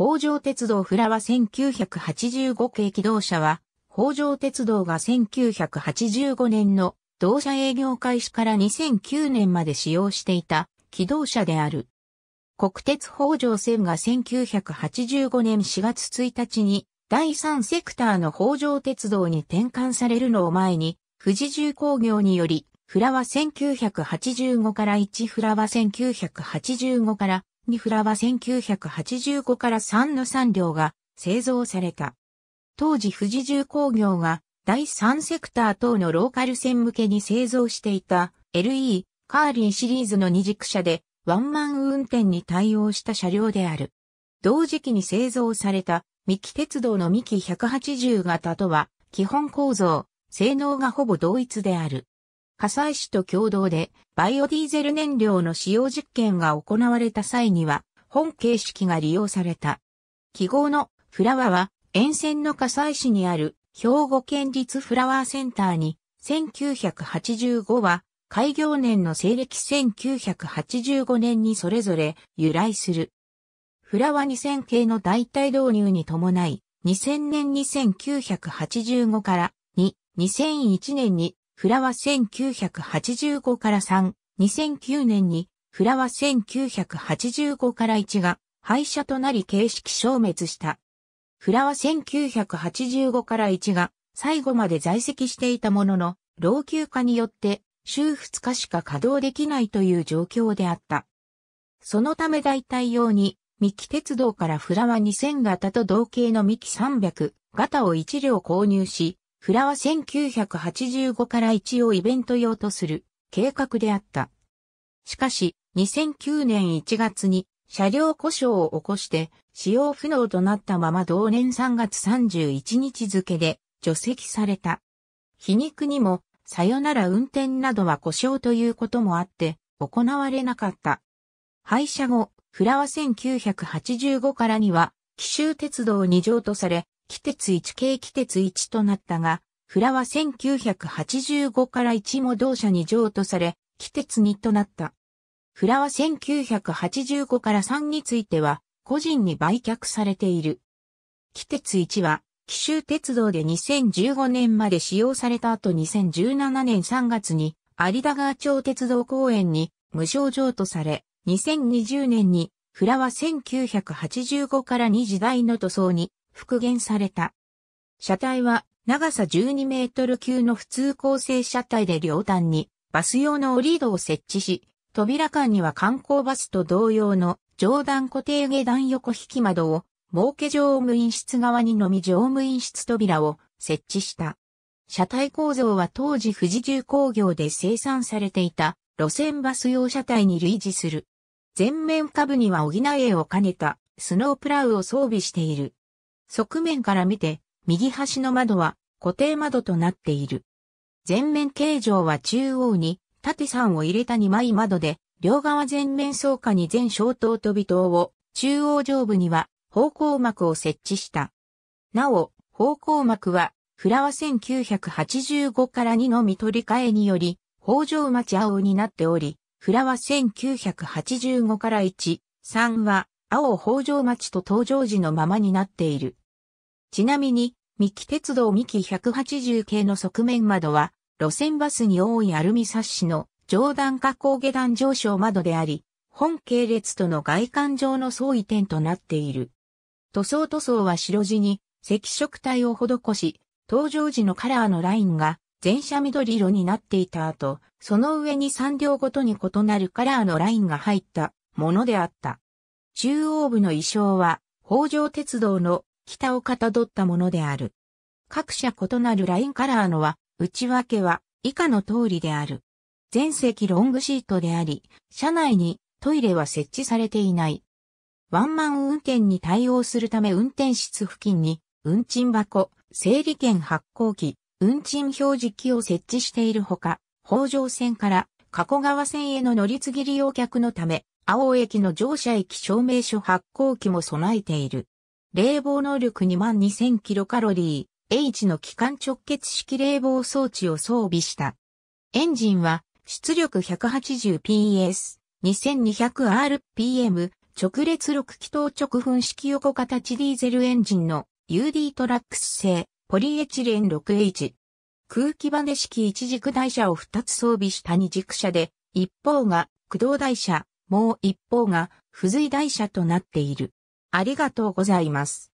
北条鉄道フラは1985系機動車は、北条鉄道が1985年の同社営業開始から2009年まで使用していた機動車である。国鉄北条線が1985年4月1日に第3セクターの北条鉄道に転換されるのを前に、富士重工業により、フラワ1985から1フラは1985からニフラは1985から3の3両が製造された。当時富士重工業が第3セクター等のローカル線向けに製造していた LE カーリーシリーズの二軸車でワンマン運転に対応した車両である。同時期に製造された三木鉄道の三木180型とは基本構造、性能がほぼ同一である。火災市と共同でバイオディーゼル燃料の使用実験が行われた際には、本形式が利用された。記号のフラワーは沿線の火災市にある兵庫県立フラワーセンターに1985は開業年の西暦1985年にそれぞれ由来する。フラワ2000系の代替導入に伴い、2000年に1985から2、2001年にフラは1985から3、2009年に、フラは1985から1が、廃車となり形式消滅した。フラは1985から1が、最後まで在籍していたものの、老朽化によって、週2日しか稼働できないという状況であった。そのため代替用に、三木鉄道からフラワ2000型と同型の三木300型を1両購入し、フラは1985から一応イベント用とする計画であった。しかし、2009年1月に車両故障を起こして使用不能となったまま同年3月31日付で除籍された。皮肉にも、さよなら運転などは故障ということもあって行われなかった。廃車後、フラは1985からには、奇襲鉄道2乗とされ、汽鉄1系汽鉄1となったが、フラは1985から1も同社に譲渡され、汽鉄2となった。フラは1985から3については、個人に売却されている。汽鉄1は、紀州鉄道で2015年まで使用された後2017年3月に、有田川町鉄道公園に無償譲渡され、2020年に、フラは1985から2時代の塗装に復元された。車体は長さ12メートル級の普通構成車体で両端にバス用のオリードを設置し、扉間には観光バスと同様の上段固定下段横引き窓を儲け乗務員室側にのみ乗務員室扉を設置した。車体構造は当時富士重工業で生産されていた路線バス用車体に類似する。前面下部には補えを兼ねたスノープラウを装備している。側面から見て、右端の窓は固定窓となっている。前面形状は中央に縦3を入れた2枚窓で、両側前面倉下に全小灯と尾灯を、中央上部には方向膜を設置した。なお、方向膜は、フラワ1985から2の見取り替えにより、北条町青になっており、フラワ1985から1、3は、青北条町と登場時のままになっている。ちなみに、三木鉄道三木180系の側面窓は、路線バスに多いアルミサッシの上段下工下段上昇窓であり、本系列との外観上の相違点となっている。塗装塗装は白地に赤色体を施し、登場時のカラーのラインが全車緑色になっていた後、その上に3両ごとに異なるカラーのラインが入ったものであった。中央部の意匠は、北条鉄道の北をかたどったものである。各社異なるラインカラーのは、内訳は以下の通りである。全席ロングシートであり、車内にトイレは設置されていない。ワンマン運転に対応するため運転室付近に、運賃箱、整理券発行機、運賃表示機を設置しているほか、北条線から加古川線への乗り継ぎ利用客のため、青駅の乗車駅証明書発行機も備えている。冷房能力2 2000キロカロリー、H の機関直結式冷房装置を装備した。エンジンは出力 180PS、2200rpm、直列6気筒直噴式横形ディーゼルエンジンの UD トラックス製ポリエチレン 6H。空気バネ式一軸台車を2つ装備した二軸車で、一方が駆動台車、もう一方が不随大社となっている。ありがとうございます。